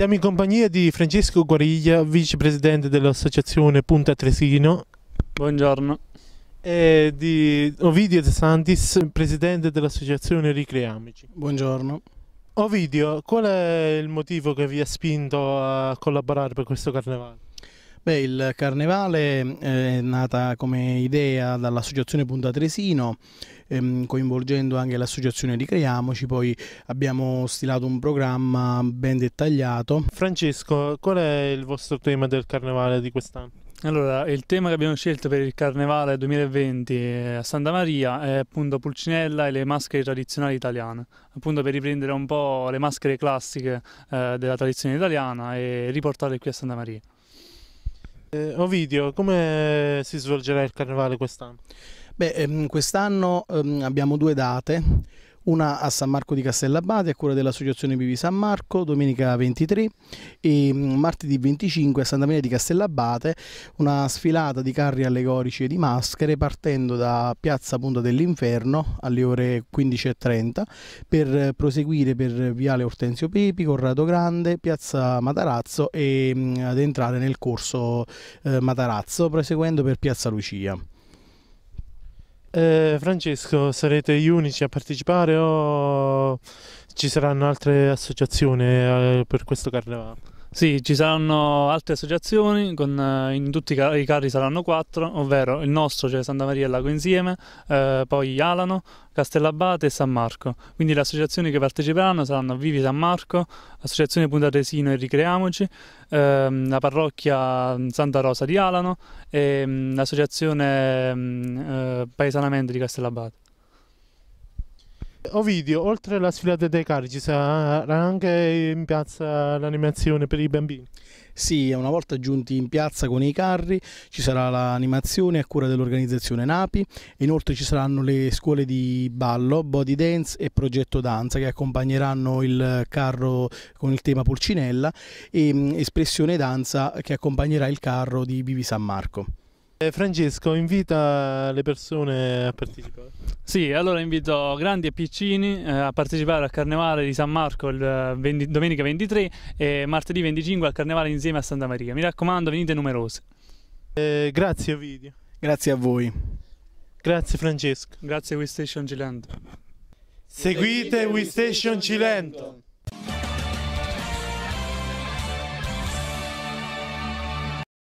Siamo in compagnia di Francesco Guariglia, vicepresidente dell'associazione Punta Tresino. Buongiorno. E di Ovidio De Santis, presidente dell'associazione Ricreamici. Buongiorno. Ovidio, qual è il motivo che vi ha spinto a collaborare per questo carnevale? Beh, il carnevale eh, è nata come idea dall'associazione Punta Tresino, ehm, coinvolgendo anche l'associazione Ricreiamoci, poi abbiamo stilato un programma ben dettagliato. Francesco, qual è il vostro tema del carnevale di quest'anno? Allora, il tema che abbiamo scelto per il carnevale 2020 eh, a Santa Maria è appunto Pulcinella e le maschere tradizionali italiane, appunto per riprendere un po' le maschere classiche eh, della tradizione italiana e riportarle qui a Santa Maria. Eh, Ovidio, come si svolgerà il carnevale quest'anno? Beh, ehm, quest'anno ehm, abbiamo due date una a San Marco di Castellabate a cura dell'Associazione Vivi San Marco, domenica 23 e mm, martedì 25 a Santa Maria di Castellabate una sfilata di carri allegorici e di maschere partendo da Piazza Punta dell'Inferno alle ore 15.30 per proseguire per Viale Ortensio Pepi, Corrado Grande, Piazza Matarazzo e mm, ad entrare nel corso eh, Matarazzo proseguendo per Piazza Lucia. Eh, Francesco, sarete gli unici a partecipare o ci saranno altre associazioni eh, per questo carnevale? Sì, ci saranno altre associazioni, con, eh, in tutti i carri saranno quattro, ovvero il nostro, cioè Santa Maria e Lago Insieme, eh, poi Alano, Castellabate e San Marco. Quindi le associazioni che parteciperanno saranno Vivi San Marco, Associazione Punta Tesino e Ricreiamoci, ehm, la parrocchia mm, Santa Rosa di Alano e ehm, l'associazione mm, ehm, Paesanamente di Castellabate. Ovidio, oltre alla sfilata dei carri, ci sarà anche in piazza l'animazione per i bambini? Sì, una volta giunti in piazza con i carri ci sarà l'animazione a cura dell'organizzazione NAPI, inoltre ci saranno le scuole di ballo, body dance e progetto danza che accompagneranno il carro con il tema Pulcinella e mm, espressione danza che accompagnerà il carro di Bivi San Marco. Eh, Francesco invita le persone a partecipare. Sì, allora invito grandi e piccini eh, a partecipare al Carnevale di San Marco il, 20, eh, domenica 23 e martedì 25 al Carnevale insieme a Santa Maria. Mi raccomando, venite numerose. Eh, grazie Ovidio. Grazie a voi. Grazie Francesco. Grazie WeStation Cilento. Seguite WeStation Cilento.